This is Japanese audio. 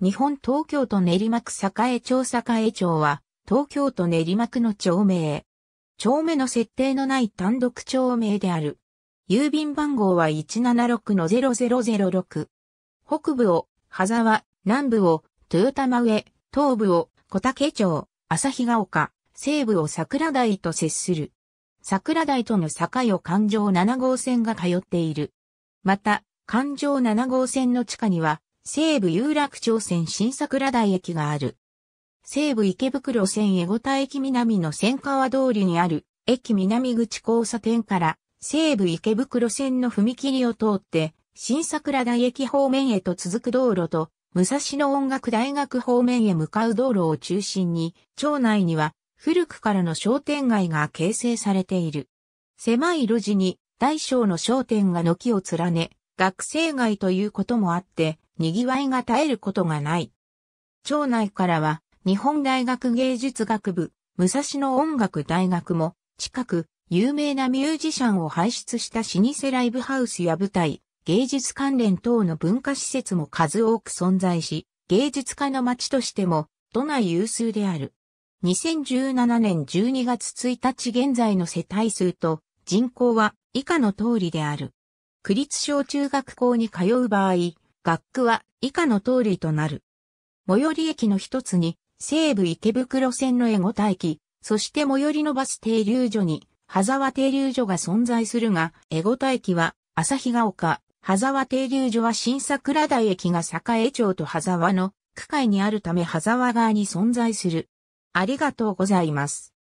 日本東京都練馬区栄町栄町は、東京都練馬区の町名。町名の設定のない単独町名である。郵便番号は176-0006。北部を、羽沢、南部を、豊玉上、東部を、小竹町、日ヶ丘、西部を桜台と接する。桜台との境を環状7号線が通っている。また、環状7号線の地下には、西武有楽町線新桜台駅がある。西武池袋線江古田駅南の千川通りにある、駅南口交差点から、西武池袋線の踏切を通って、新桜台駅方面へと続く道路と、武蔵野音楽大学方面へ向かう道路を中心に、町内には古くからの商店街が形成されている。狭い路地に大小の商店が軒を連ね、学生街ということもあって、賑わいが絶えることがない。町内からは、日本大学芸術学部、武蔵野音楽大学も、近く、有名なミュージシャンを輩出した老舗ライブハウスや舞台、芸術関連等の文化施設も数多く存在し、芸術家の街としても、都内有数である。2017年12月1日現在の世帯数と人口は以下の通りである。区立小中学校に通う場合、学区は以下の通りとなる。最寄り駅の一つに、西武池袋線の江古田駅、そして最寄りのバス停留所に、羽沢停留所が存在するが、江古田駅は、日ヶ丘、羽沢停留所は新桜台駅が栄町と羽沢の区界にあるため羽沢側に存在する。ありがとうございます。